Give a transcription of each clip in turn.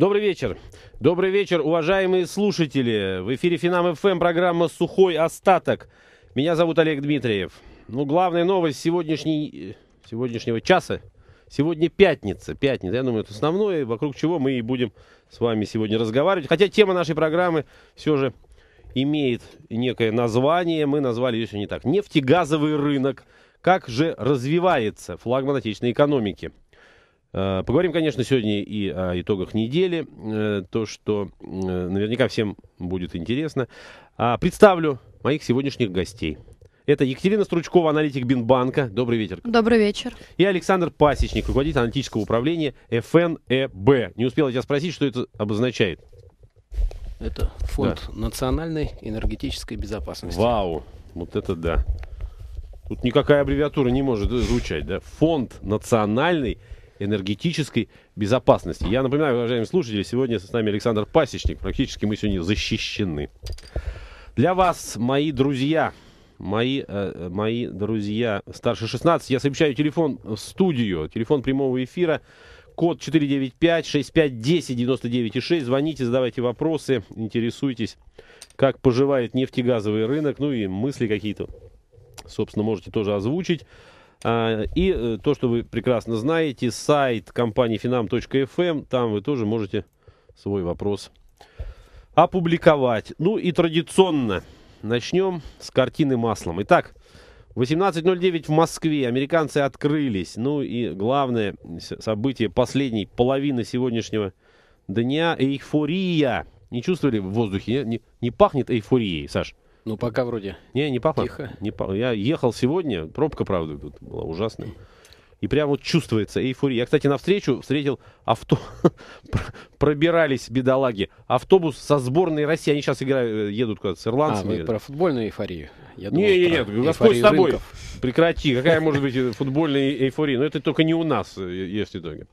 Добрый вечер. Добрый вечер, уважаемые слушатели. В эфире Финам ФМ программа «Сухой остаток». Меня зовут Олег Дмитриев. Ну, главная новость сегодняшней, э, сегодняшнего часа. Сегодня пятница. Пятница, я думаю, это основное, вокруг чего мы и будем с вами сегодня разговаривать. Хотя тема нашей программы все же имеет некое название. Мы назвали ее не так. Нефтегазовый рынок. Как же развивается флагман отечественной экономики? Э, поговорим, конечно, сегодня и о итогах недели, э, то, что э, наверняка всем будет интересно. А, представлю моих сегодняшних гостей. Это Екатерина Стручкова, аналитик Бинбанка. Добрый вечер. Добрый вечер. И Александр Пасечник, руководитель аналитического управления ФНЭБ. Не успел я тебя спросить, что это обозначает. Это фонд да. национальной энергетической безопасности. Вау, вот это да. Тут никакая аббревиатура не может звучать, да? Фонд национальной энергетической безопасности. Я напоминаю, уважаемые слушатели, сегодня с нами Александр Пасечник. Практически мы сегодня защищены. Для вас, мои друзья, мои, э, э мои друзья старше 16, я сообщаю телефон в студию, телефон прямого эфира, код 495-6510-99,6. Звоните, задавайте вопросы, интересуйтесь, как поживает нефтегазовый рынок, ну и мысли какие-то, собственно, можете тоже озвучить. А, и э, то, что вы прекрасно знаете, сайт компании finam.fm, эм, там вы тоже можете свой вопрос опубликовать. Ну и традиционно начнем с картины маслом. Итак, 18.09 в Москве. Американцы открылись. Ну и главное событие последней половины сегодняшнего дня – эйфория. Не чувствовали в воздухе? Не, не пахнет эйфорией, Саш? Ну, пока вроде. Не, не пахло. Тихо. Не пахло. Я ехал сегодня, пробка, правда, тут была ужасная. И прямо вот чувствуется эйфория. Я, кстати, навстречу встретил авто... Пробирались бедолаги. Автобус со сборной России. Они сейчас играют, э, едут куда-то с а, ирландцами. А, вы про футбольную эйфорию? Не, не, не, нет, Господь с тобой. Прекрати. Какая может быть э, футбольная э, эйфория? Но это только не у нас есть итоги.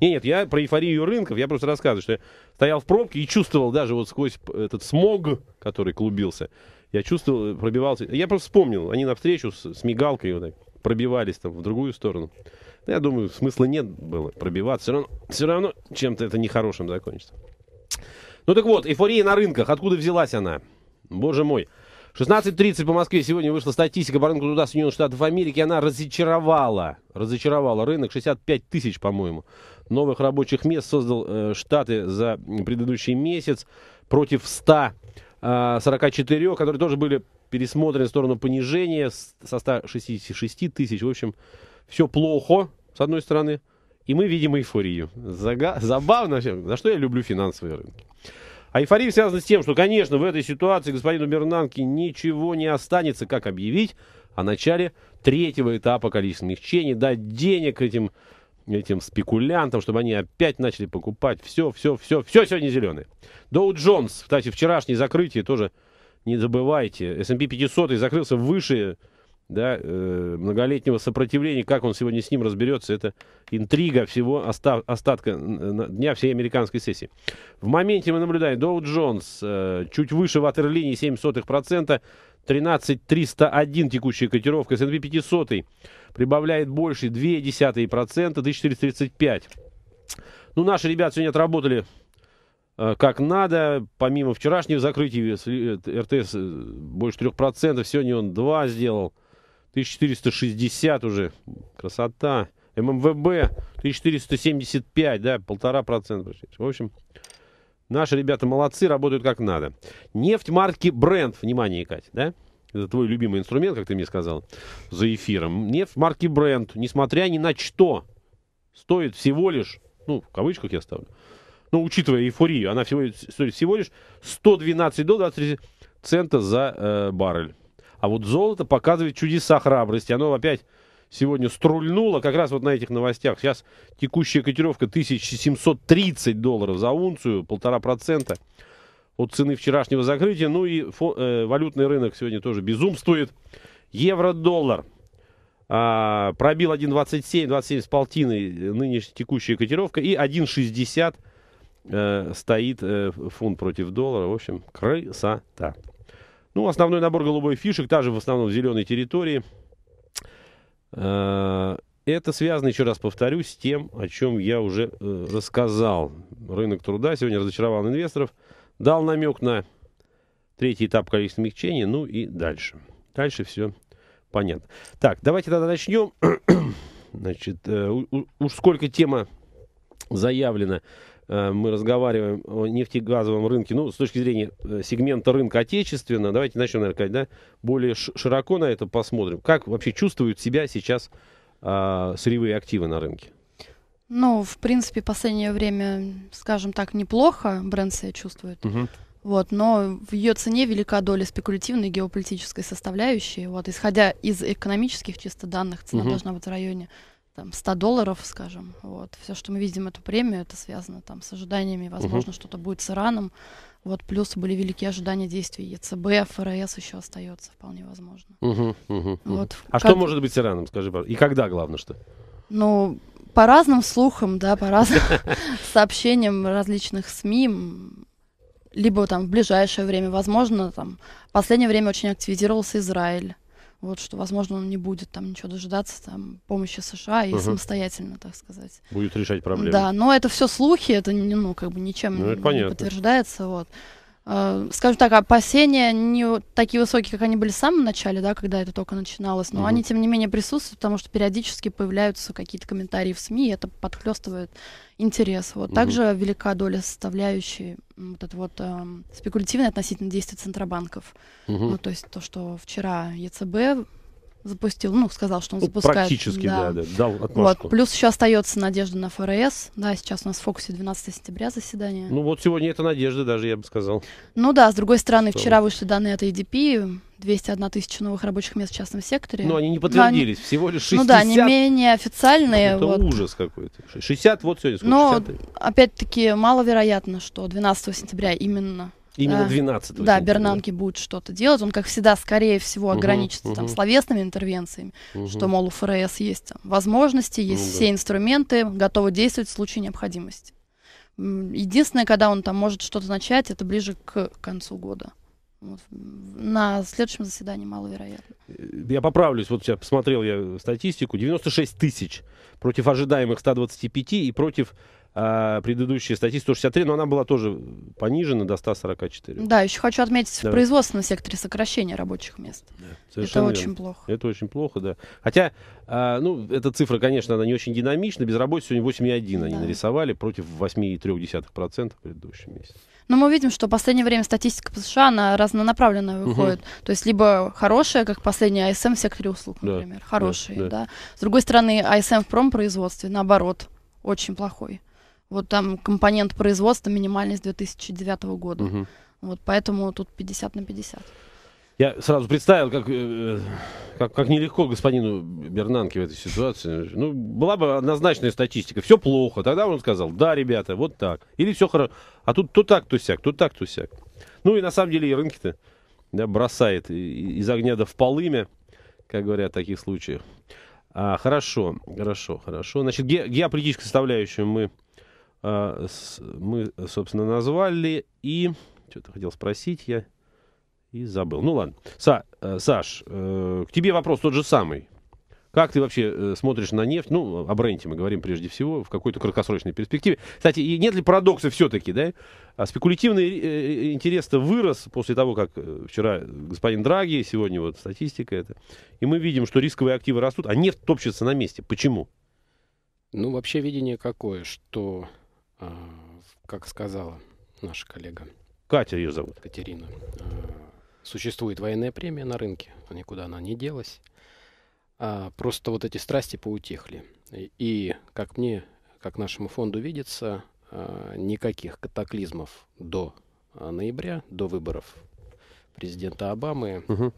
Не, нет, я про эйфорию рынков, я просто рассказываю, что я стоял в пробке и чувствовал даже вот сквозь этот смог, который клубился, я чувствовал, э, пробивался. Я просто вспомнил, они навстречу с, с мигалкой вот так пробивались там в другую сторону. Ну, я думаю, смысла нет было пробиваться. Все равно, все равно чем-то это нехорошим закончится. Ну так вот, эйфория на рынках. Откуда взялась она? Боже мой. 16.30 по Москве сегодня вышла статистика по рынку труда Соединенных Штатов Америки. Она разочаровала, разочаровала рынок. 65 тысяч, по-моему, новых рабочих мест создал э, Штаты за предыдущий месяц против 100 44, э, которые тоже были пересмотрены в сторону понижения со 166 тысяч. В общем, все плохо, с одной стороны, и мы видим эйфорию. Зага... Забавно, за что я люблю финансовые рынки. А эйфория связана с тем, что, конечно, в этой ситуации господину Бернанке ничего не останется, как объявить о начале третьего этапа количественных чений, дать денег этим этим спекулянтам, чтобы они опять начали покупать все, все, все, все сегодня зеленые. Доу Джонс, кстати, вчерашнее закрытие тоже не забывайте. S&P 500 закрылся выше да, э, многолетнего сопротивления. Как он сегодня с ним разберется, это интрига всего остав, остатка дня всей американской сессии. В моменте мы наблюдаем Доу Джонс э, чуть выше ватерлинии 0,07%, 13301 текущая котировка, S&P 500 прибавляет больше 0,2%, 1435. Ну, наши ребята сегодня отработали э, как надо. Помимо вчерашнего закрытия э, э, РТС больше 3%. Сегодня он 2 сделал. 1460 уже. Красота. ММВБ 1475, да, полтора процента. В общем, наши ребята молодцы, работают как надо. Нефть марки Brent, внимание, Катя, да? это твой любимый инструмент, как ты мне сказал, за эфиром. Нефть марки бренд, несмотря ни на что, стоит всего лишь, ну, в кавычках я ставлю, но ну, учитывая эйфорию, она всего, стоит всего лишь 112 до 23 цента за э, баррель. А вот золото показывает чудеса храбрости. Оно опять сегодня струльнуло, как раз вот на этих новостях. Сейчас текущая котировка 1730 долларов за унцию, полтора процента от цены вчерашнего закрытия. Ну и фо, э, валютный рынок сегодня тоже безумствует. Евро-доллар а, пробил 1,27, 27 с полтиной э, нынешняя текущая котировка. И 1,60 э, стоит э, фунт против доллара. В общем, красота. Ну, основной набор голубой фишек, также в основном в зеленой территории. Э, это связано, еще раз повторюсь, с тем, о чем я уже э, рассказал. Рынок труда сегодня разочаровал инвесторов – Дал намек на третий этап количественного смягчения, ну и дальше. Дальше все понятно. Так, давайте тогда начнем. Значит, э, уж сколько тема заявлена, э, мы разговариваем о нефтегазовом рынке, ну, с точки зрения э, сегмента рынка отечественного. Давайте начнем, наверное, да, более широко на это посмотрим. Как вообще чувствуют себя сейчас а, сырьевые активы на рынке? Ну, в принципе, последнее время, скажем так, неплохо бренд себя чувствует. Угу. Вот, но в ее цене велика доля спекулятивной геополитической составляющей. Вот, исходя из экономических чисто данных, цена угу. должна быть в районе там, 100 долларов, скажем. Вот. Все, что мы видим, эту премию, это связано там, с ожиданиями, возможно, угу. что-то будет с Ираном. Вот, плюс были великие ожидания действий ЕЦБ, ФРС еще остается, вполне возможно. Угу, угу, вот. А как... что может быть с Ираном, скажи, пожалуйста? И когда, главное, что? Ну, по разным слухам, да, по разным сообщениям различных СМИ, либо там в ближайшее время, возможно, там в последнее время очень активизировался Израиль. Вот что, возможно, он не будет там ничего дожидаться, там, помощи США и угу. самостоятельно, так сказать. Будет решать проблемы. Да, но это все слухи, это, ну, как бы ничем ну, не понятно. подтверждается, вот. Э, скажем так, опасения не такие высокие, как они были в самом начале, да, когда это только начиналось, но mm они, тем не менее, присутствуют, потому что периодически появляются какие-то комментарии в СМИ, и это подхлестывает интерес. Вот mm также велика доля составляющей вот это вот э, эм, спекулятивное относительно действий центробанков. mm Ну, то есть то, что вчера ЕЦБ запустил, ну, сказал, что он ну, запускает. Практически, да, да, да дал отмашку. Вот. Плюс еще остается надежда на ФРС. Да, сейчас у нас в фокусе 12 сентября заседание. Ну, вот сегодня это надежда даже, я бы сказал. Ну да, с другой стороны, что? вчера вышли данные от ADP, 201 тысяча новых рабочих мест в частном секторе. Ну, Но они не подтвердились, они... всего лишь 60. Ну да, они менее официальные. Это вот. ужас какой-то. 60 вот сегодня сколько? Но, опять-таки, маловероятно, что 12 сентября именно Именно 12 э, Да, Бернанки будет что-то делать. Он, как всегда, скорее всего, ограничится угу, там угу. словесными интервенциями, угу. что, мол, у ФРС есть там, возможности, ну есть ну, все да. инструменты, готовы действовать в случае необходимости. Единственное, когда он там может что-то начать, это ближе к концу года. Вот. На следующем заседании маловероятно. Э, я поправлюсь, вот я посмотрел я статистику. 96 тысяч против ожидаемых 125 и против а предыдущая статья 163, но она была тоже понижена до 144. Да, еще хочу отметить да. в производственном секторе сокращение рабочих мест. Да, это верно. очень плохо. Это очень плохо, да. Хотя, а, ну, эта цифра, конечно, она не очень динамична. Безработица сегодня 8,1 да. они нарисовали против 8,3% в предыдущем месяце. Но мы видим, что в последнее время статистика по США, она разнонаправленная выходит. Угу. То есть либо хорошая, как последняя АСМ эм в секторе услуг, например, да, хорошие, да, да. да. С другой стороны, АСМ эм в промпроизводстве, наоборот, очень плохой. Вот там компонент производства минимальный с 2009 года. Угу. Вот поэтому тут 50 на 50. Я сразу представил, как, э, как, как нелегко господину Бернанке в этой ситуации. Ну, была бы однозначная статистика. Все плохо. Тогда он сказал, да, ребята, вот так. Или все хорошо. А тут то так, то сяк, то так, то сяк. Ну и на самом деле и рынки-то да, бросает из огня да в полымя, как говорят в таких случаях. А, хорошо, хорошо, хорошо. Значит, ге геополитическую составляющую мы э, с, мы, собственно, назвали. И что-то хотел спросить я и забыл. Ну ладно. Са, э, Саш, э, к тебе вопрос тот же самый. Как ты вообще э, смотришь на нефть? Ну, о бренде мы говорим прежде всего, в какой-то краткосрочной перспективе. Кстати, и нет ли парадокса все-таки, да? А спекулятивный э, э, интерес-то вырос после того, как вчера господин Драги, сегодня вот статистика это. И мы видим, что рисковые активы растут, а нефть топчется на месте. Почему? Ну, вообще видение какое, что Э, как сказала наша коллега. Катя ее зовут. Катерина. Э, существует военная премия на рынке, а никуда она не делась. А, просто вот эти страсти поутихли. И, как мне, как нашему фонду видится, э, никаких катаклизмов до ноября, до выборов президента Обамы, угу.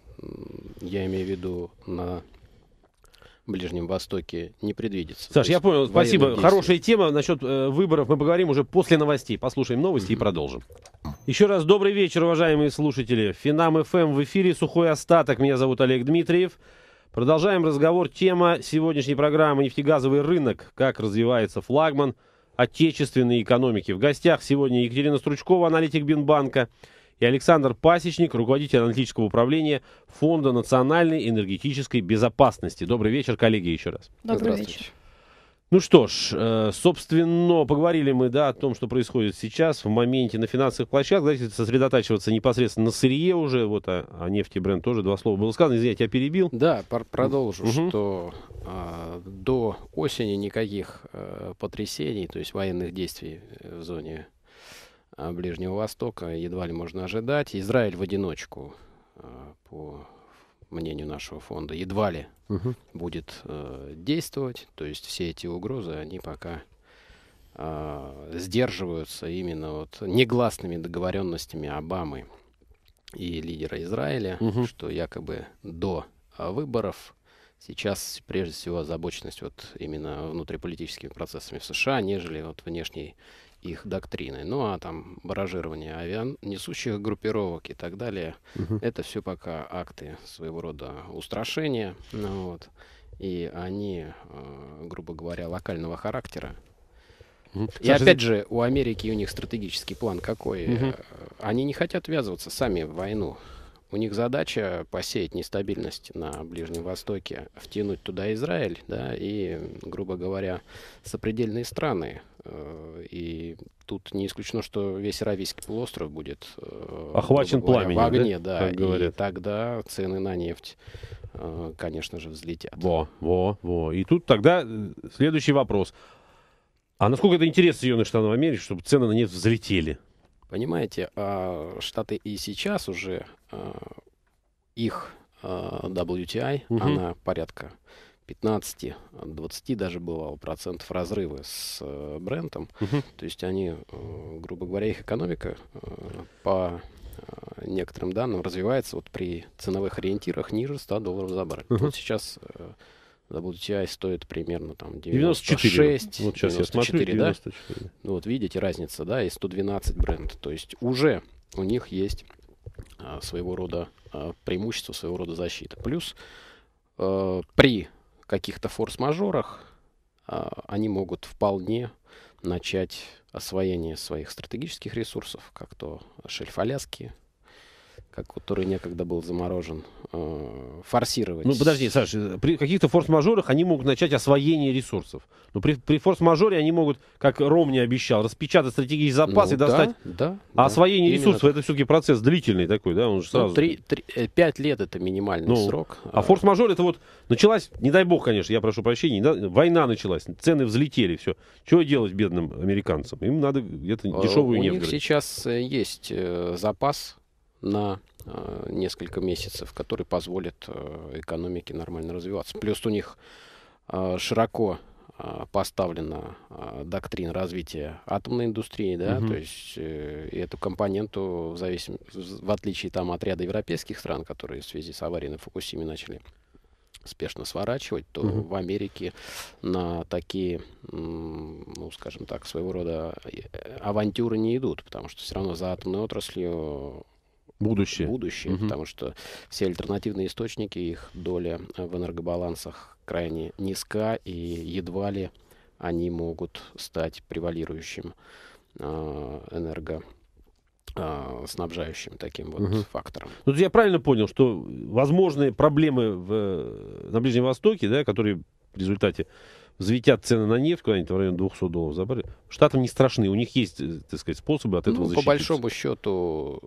я имею в виду на Ближнем Востоке не предвидится. Саш, я понял, спасибо. Действий. Хорошая тема насчет э, выборов. Мы поговорим уже после новостей. Послушаем новости mm-hmm. и продолжим. Еще раз добрый вечер, уважаемые слушатели. Финам ФМ в эфире «Сухой остаток». Меня зовут Олег Дмитриев. Продолжаем разговор. Тема сегодняшней программы «Нефтегазовый рынок. Как развивается флагман отечественной экономики». В гостях сегодня Екатерина Стручкова, аналитик Бинбанка и Александр Пасечник, руководитель аналитического управления Фонда национальной энергетической безопасности. Добрый вечер, коллеги, еще раз. Добрый вечер. Ну что ж, э, собственно, поговорили мы да, о том, что происходит сейчас в моменте на финансовых площадках. Давайте сосредотачиваться непосредственно на сырье уже. Вот о, а, о а нефти бренд тоже два слова было сказано. Извините, я тебя перебил. Да, продолжу, угу. что а, до осени никаких а, потрясений, то есть военных действий э, в зоне а, Ближнего Востока едва ли можно ожидать. Израиль в одиночку, а, по мнению нашего фонда, едва ли угу. будет а, действовать. То есть все эти угрозы, они пока сдерживаются именно вот негласными договоренностями Обамы и лидера Израиля, угу. что якобы до выборов сейчас прежде всего озабоченность вот именно внутриполитическими процессами в США, нежели вот внешней их доктрины. Ну а там баражирование авиан, несущих группировок и так далее, угу. это все пока акты своего рода устрашения. Ну, вот. И они, э, грубо говоря, локального характера. И опять же, у Америки у них стратегический план какой? Угу. Они не хотят ввязываться сами в войну. У них задача посеять нестабильность на Ближнем Востоке, втянуть туда Израиль, да, и, грубо говоря, сопредельные страны Э, и тут не исключено, что весь Аравийский полуостров будет э, охвачен говоря, пламенем. В огне, да. да. Как и тогда цены на нефть, э, конечно же, взлетят. Во, во, во. И тут тогда следующий вопрос. А насколько это интересно Соединенных Штатов Америки, чтобы цены на нефть взлетели? Понимаете, а Штаты и сейчас уже их WTI, угу. она порядка 15, 20 даже бывало процентов разрывы с э, брендом. Угу. То есть они, э, грубо говоря, их экономика э, по э, некоторым данным развивается вот при ценовых ориентирах ниже 100 долларов за баррель. Угу. Вот сейчас э, WTI стоит примерно там 96, 94. Вот сейчас 94, я смотрю, 94, да? 94. Вот видите разница, да, и 112 бренд. То есть уже у них есть а, своего рода а, преимущество, своего рода защита. Плюс а, при каких-то форс-мажорах а, они могут вполне начать освоение своих стратегических ресурсов, как то шельф Аляски, как который некогда был заморожен Э, форсировать. Ну подожди, Саша, э, при каких-то форс-мажорах они могут начать освоение ресурсов. Но ну, при, при форс-мажоре они могут, как Ром не обещал, распечатать стратегический запас ну, и достать. Да, а да, освоение ресурсов так. это все-таки процесс длительный такой, да? Он же ну, сразу... ну, три, три, э, пять лет это минимальный ну, срок. А форс-мажор это вот началась, не дай бог, конечно, я прошу прощения, да, война началась, цены взлетели, все. Чего делать бедным американцам? Им надо где-то дешевую нефть. У них сейчас есть запас на Э, несколько месяцев, который позволит э, экономике нормально развиваться. Плюс у них э, широко поставлена доктрина развития атомной индустрии, да, угу. то есть эту компоненту в, зависим... в отличие там от ряда европейских стран, которые в связи с аварией на Фукусиме начали спешно сворачивать, то угу. в Америке на такие, ну, скажем так, своего рода авантюры не идут, потому что все равно за атомной отраслью Будущее. Будущее, угу. потому что все альтернативные источники, их доля в энергобалансах крайне низка, и едва ли они могут стать превалирующим э, энерго а, снабжающим таким вот угу. фактором. Ну, я правильно понял, что возможные проблемы в, на Ближнем Востоке, да, которые в результате взлетят цены на нефть, куда-нибудь в районе 200 долларов забрали, штатам не страшны, у них есть, э, так сказать, способы от этого ну, защититься. По большому счету,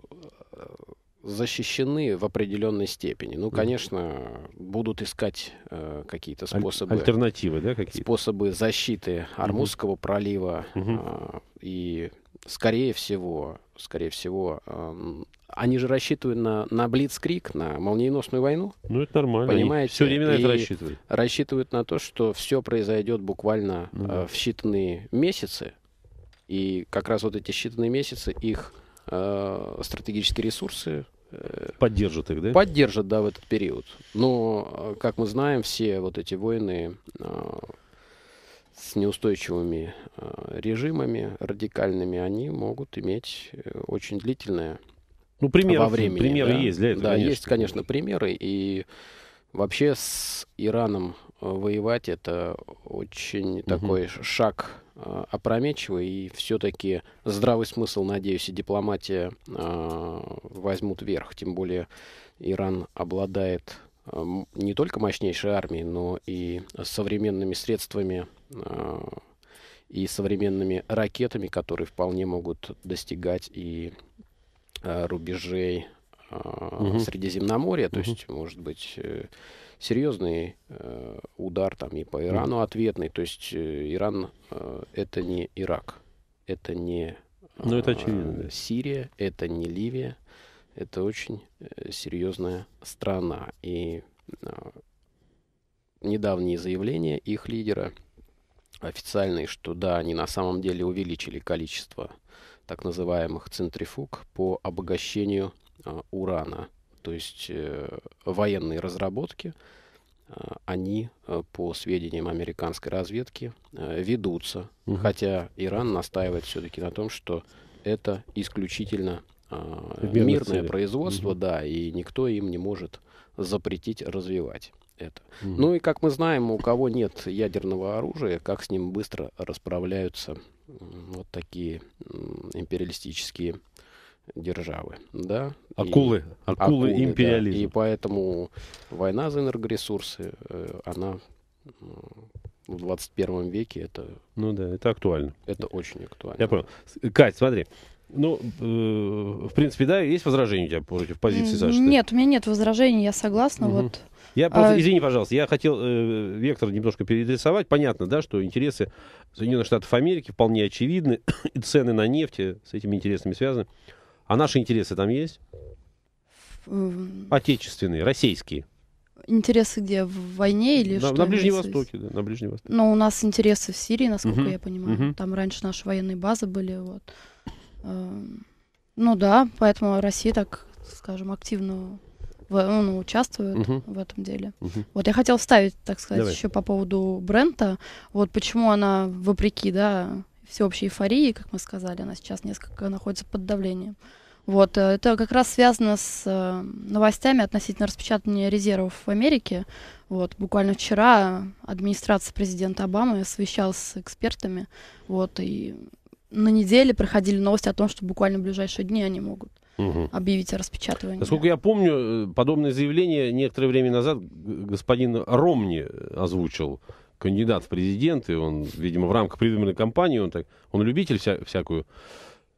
защищены в определенной степени. Ну, конечно, будут искать э, какие-то способы... Альтернативы, да, какие -то? Способы защиты Армузского угу. пролива. Угу. Э, и, скорее всего, скорее всего, э, они же рассчитывают на, на блицкрик, на молниеносную войну. Ну, это нормально. Понимаете? все время на это рассчитывают. Рассчитывают на то, что все произойдет буквально угу. э, в считанные месяцы. И как раз вот эти считанные месяцы их Э, стратегические ресурсы. Э, поддержат их, да? Поддержат, да, в этот период. Но, э, как мы знаем, все вот эти войны с неустойчивыми режимами радикальными, они могут иметь очень длительное ну, примеры, во времени. Примеры да? есть для этого. Да, конечно. есть, конечно, примеры. И вообще с Ираном воевать это очень угу. такой шаг а, опрометчиво, и все-таки здравый смысл, надеюсь, и дипломатия а, возьмут верх. Тем более Иран обладает а, не только мощнейшей армией, но и современными средствами и современными ракетами, которые вполне могут достигать и рубежей угу. Э, Средиземноморья, то угу. есть, может быть, э, серьезный э, удар там и по Ирану угу. ответный. То есть Иран это не Ирак, это не ну, это очевидно, да. Сирия, это не Ливия, это очень серьезная страна. И недавние заявления их лидера официальные, что да, они на самом деле увеличили количество так называемых центрифуг по обогащению а, урана, то есть э, военные разработки, а, они, э, по сведениям американской разведки, э, ведутся. Угу. Хотя Иран настаивает все-таки на том, что это исключительно а, Мирные мирное цели. производство, угу. да, и никто им не может запретить развивать это. Угу. Ну и как мы знаем, у кого нет ядерного оружия, как с ним быстро расправляются вот такие империалистические державы. Да? Акулы, и, акулы, акулы империализм. Да. И поэтому война за энергоресурсы, э, она в 21 веке это... Ну да, это актуально. Это очень актуально. Я понял. Кать, смотри, ну, э, в принципе, да, есть возражения у тебя против позиции Саши? Нет, у меня нет возражений, я согласна. Угу. Вот. Я просто, а... извини, пожалуйста, я хотел э, вектор немножко перерисовать. Понятно, да, что интересы Соединенных Штатов Америки вполне очевидны, и цены на нефть э, с этими интересами связаны. А наши интересы там есть? Эм. Отечественные, российские. Интересы где? В войне или на, что? На Ближнем Востоке, да, на Ближнем Востоке. Но ну, у нас интересы в Сирии, насколько угу. я понимаю. Угу. Там раньше наши военные базы были, вот. Эм, ну да, поэтому Россия так, скажем, активно в, э, ну, участвует угу. в этом деле. Угу. Вот я хотел вставить, так сказать, Давай. еще по поводу Брента. Вот почему она, вопреки, да, всеобщей эйфории, как мы сказали, она сейчас несколько находится под давлением. Вот, э, это как раз связано с э, новостями относительно распечатания резервов в Америке. Вот, буквально вчера администрация президента Обамы совещалась с экспертами, вот, и на неделе проходили новости о том, что буквально в ближайшие дни они могут угу. объявить о распечатывании. Насколько я помню, э, подобное заявление некоторое время назад господин Ромни озвучил, кандидат в президенты, он, видимо, в рамках предвыборной кампании, он, так, он любитель вся, всякую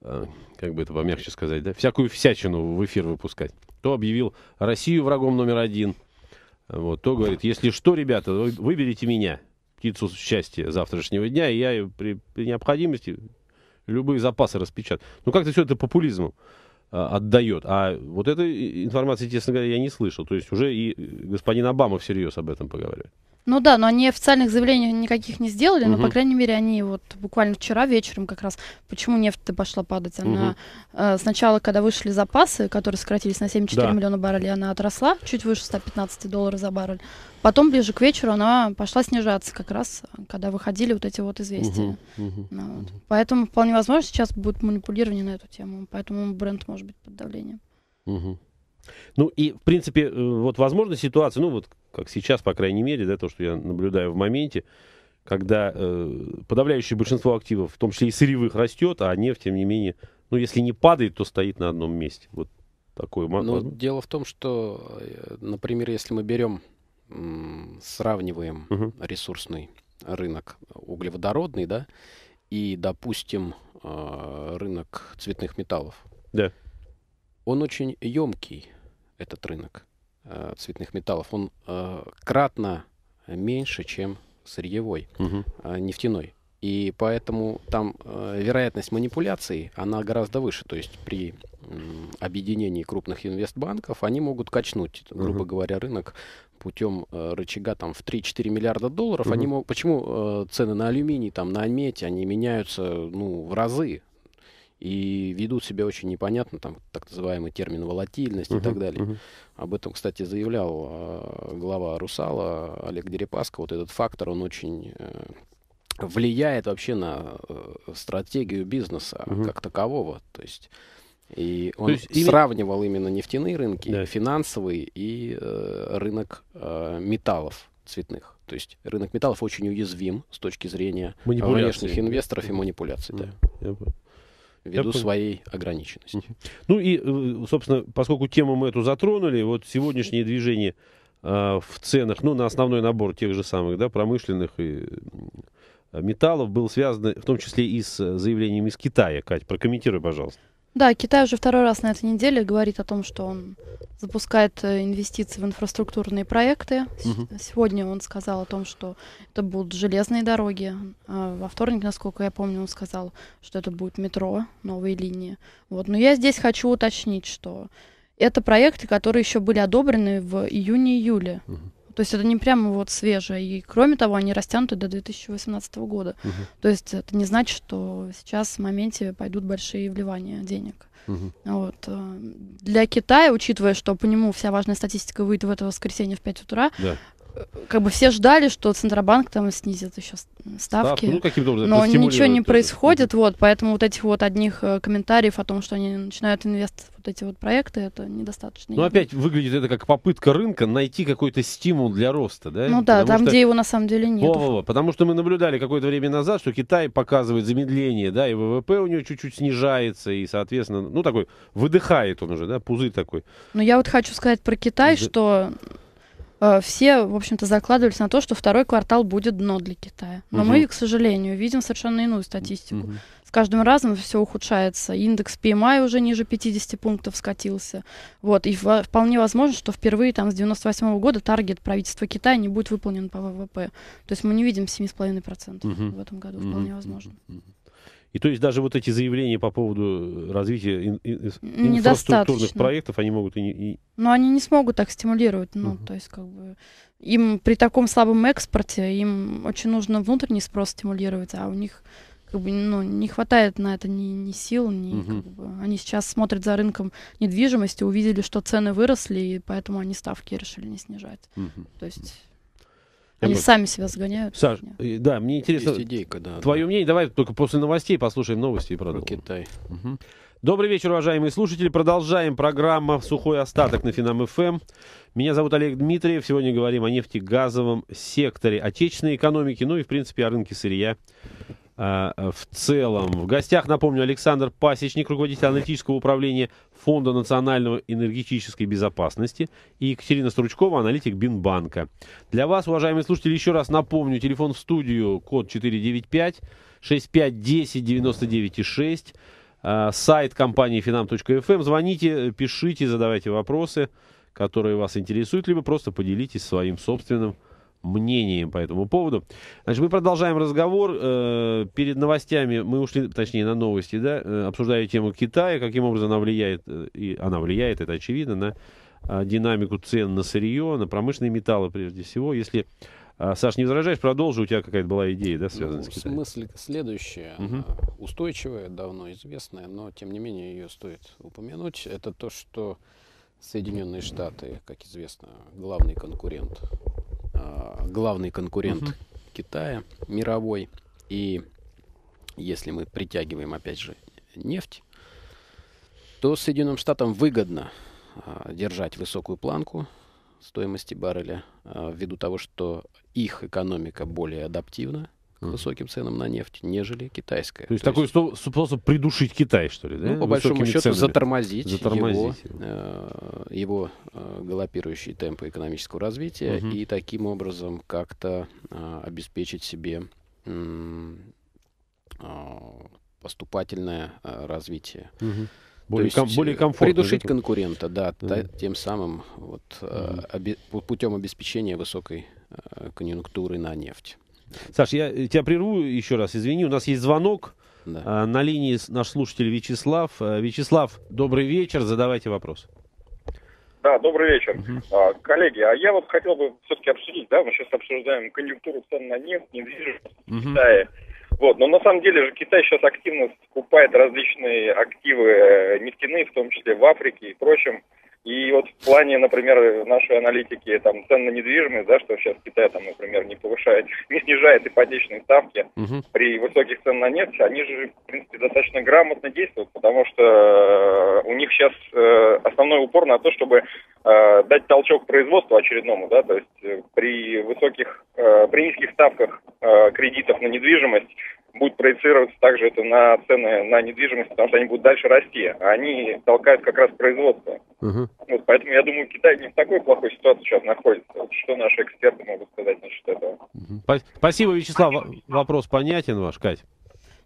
Э, как бы это помягче сказать, да, всякую всячину в эфир выпускать. То объявил Россию врагом номер один, вот, то говорит, если что, ребята, вы выберите меня, птицу счастья завтрашнего дня, и я при, при необходимости любые запасы распечатаю. Ну как-то все это популизму а, отдает. А вот этой информации, честно говоря, я не слышал. То есть уже и э, господин Обама всерьез об этом поговорит. Ну да, но они официальных заявлений никаких не сделали, угу. но, по крайней мере, они вот буквально вчера вечером как раз, почему нефть-то пошла падать, она угу. э, сначала, когда вышли запасы, которые сократились на 7,4 да. миллиона баррелей, она отросла чуть выше 115 долларов за баррель, потом ближе к вечеру она пошла снижаться как раз, когда выходили вот эти вот известия. Угу. Угу. Ну, вот. Поэтому вполне возможно сейчас будет манипулирование на эту тему, поэтому бренд может быть под давлением. Угу. Ну и, в принципе, э, вот возможно ситуация, ну вот как сейчас, по крайней мере, да, то, что я наблюдаю в моменте, когда э, подавляющее большинство активов, в том числе и сырьевых, растет, а нефть, тем не менее, ну, если не падает, то стоит на одном месте. Вот такой Ну, дело в том, что, э, например, если мы берем, сравниваем угу. ресурсный рынок углеводородный, да, и, допустим, э, рынок цветных металлов. Да. Он очень емкий, этот рынок. Э, цветных металлов, он э, кратно меньше, чем сырьевой, угу. нефтяной. И поэтому там вероятность манипуляций, она гораздо выше. То есть при объединении крупных инвестбанков они могут качнуть, грубо uh говоря, рынок путем э, рычага там, в 3-4 миллиарда долларов. uh Они могут, почему э, цены на алюминий, там, на медь, они меняются ну, в разы? и ведут себя очень непонятно, там так называемый термин волатильность uh-huh, и так далее. Uh-huh. Об этом, кстати, заявлял э, глава Русала Олег Дерипаска. Вот этот фактор, он очень э, влияет вообще на э, стратегию бизнеса uh-huh. как такового. То есть и он То есть, сравнивал именно нефтяные рынки, да. финансовые и э, рынок э, металлов цветных. То есть рынок металлов очень уязвим с точки зрения внешних инвесторов и манипуляций. Да ввиду своей ограниченности. Ну и, э, собственно, поскольку тему мы эту затронули, вот сегодняшние движения э, в ценах, ну, на основной набор тех же самых, да, промышленных и металлов был связан в том числе и с заявлениями из Китая. Кать, прокомментируй, пожалуйста. Да, Китай уже второй раз на этой неделе говорит о том, что он запускает э, инвестиции в инфраструктурные проекты. Угу. Сегодня он сказал о том, что это будут железные дороги. А во вторник, насколько я помню, он сказал, что это будет метро, новые линии. Вот. Но я здесь хочу уточнить, что это проекты, которые еще были одобрены в июне-июле. Угу. То есть это не прямо вот свежее. И кроме того, они растянуты до 2018 года. Угу. То есть это не значит, что сейчас в моменте пойдут большие вливания денег. Угу. Вот. Э, для Китая, учитывая, что по нему вся важная статистика выйдет в это воскресенье в 5 утра, да как бы все ждали, что Центробанк там снизит еще ставки. Да, ну, каким-то образом, но ничего не э, происходит, вот, поэтому вот этих вот одних э, комментариев о том, что они начинают инвестировать вот эти вот проекты, это недостаточно. Но опять выглядит это как попытка рынка найти какой-то стимул для роста, да? Ну да, потому там, что... где его на самом деле нет. Во -во -во, потому что мы наблюдали какое-то время назад, что Китай показывает замедление, да, и ВВП у него чуть-чуть снижается, и, соответственно, ну такой, выдыхает он уже, да, пузырь такой. Но ну, я вот хочу сказать про Китай, да. что Э, все, в общем-то, закладывались на то, что второй квартал будет дно для Китая. Но угу. мы, к сожалению, видим совершенно иную статистику. Угу. С каждым разом все ухудшается. Индекс PMI уже ниже 50 пунктов скатился. Вот. И вполне возможно, что впервые там с 98 года таргет правительства Китая не будет выполнен по ВВП. То есть мы не видим 7,5% угу. в этом году. Вполне угу. возможно. Угу. И то есть даже вот эти заявления по поводу э, развития ин- инфраструктурных проектов, они могут и не... И... Но они не смогут так стимулировать. Ну, uh-huh. то есть как бы им при таком слабом экспорте им очень нужно внутренний спрос стимулировать, а у них как бы, ну, не хватает на это ни, ни сил, ни, uh-huh. как бы, они сейчас смотрят за рынком недвижимости, увидели, что цены выросли, и поэтому они ставки решили не снижать. Uh-huh. То есть они вот. сами себя сгоняют. Саш, да, мне интересно. Есть идейка, да. Твое да. мнение, давай только после новостей послушаем новости и продолжим. Китай. Угу. Добрый вечер, уважаемые слушатели. Продолжаем программа «Сухой остаток» на Финам ФМ. Меня зовут Олег Дмитриев. Сегодня говорим о нефтегазовом секторе отечественной экономики, ну и, в принципе, о рынке сырья Э, в целом. В гостях, напомню, Александр Пасечник, руководитель аналитического управления Фонда национального энергетической безопасности, и Екатерина Стручкова, аналитик Бинбанка. Для вас, уважаемые слушатели, еще раз напомню, телефон в студию код 495 65 10 сайт компании finam.fm. Эм. Звоните, пишите, задавайте вопросы, которые вас интересуют, либо просто поделитесь своим собственным мнением по этому поводу. Значит, мы продолжаем разговор. Э, перед новостями мы ушли, точнее, на новости, да, э, обсуждая тему Китая, каким образом она влияет, э, и она влияет, это очевидно, на а, динамику цен на сырье, на промышленные металлы прежде всего. Если а, Саш, не возражаешь, продолжи, у тебя какая-то была идея, да, связанная ну, с Китаем? Мысль следующая, угу. устойчивая, давно известная, но тем не менее ее стоит упомянуть, это то, что Соединенные Штаты, как известно, главный конкурент а, главный конкурент угу. Китая мировой. И если мы притягиваем, опять же, нефть, то Соединенным Штатам выгодно а, держать высокую планку стоимости барреля, а, ввиду того, что их экономика более адаптивна к высоким ценам на нефть, нежели китайская. То есть, То такой есть... способ придушить Китай, что ли, да? Ну, по большому счету, ценами. затормозить, затормозить его, э, его. Э, галопирующие темпы экономического развития угу. и таким образом как-то э, обеспечить себе поступательное развитие. Угу. Более, То ком- более комфортно. Придушить конкурента, да, mm-hmm. та, тем самым вот, mm-hmm. обе- путем обеспечения высокой э, конъюнктуры на нефть. Саш, я э, тебя прерву еще раз, извини, у нас есть звонок. Да. А, на линии наш слушатель Вячеслав. Э, Вячеслав, добрый вечер, задавайте вопрос. Да, добрый вечер. Угу. Коллеги, а я вот хотел бы все-таки обсудить, да, мы сейчас обсуждаем конъюнктуру цен на нефть, недвижимость угу. в Китае. Вот, но на самом деле же Китай сейчас активно скупает различные активы э, нефтяные, в том числе в Африке и прочем. И вот в плане, например, нашей аналитики там цен на недвижимость, да, что сейчас Китай там, например, не повышает, не снижает ипотечные ставки угу. при высоких цен на нефть, они же, в принципе, достаточно грамотно действуют, потому что э, у них сейчас э, основной упор на то, чтобы э, дать толчок производству очередному, да, то есть при высоких, при низких ставках кредитов на недвижимость будет проецироваться также это на цены на недвижимость, потому что они будут дальше расти, а они толкают как раз производство. Угу. Вот, поэтому я думаю, Китай не в такой плохой ситуации сейчас находится. Что наши эксперты могут сказать насчет этого? Угу. Спасибо, Вячеслав. Вопрос понятен ваш, Кать.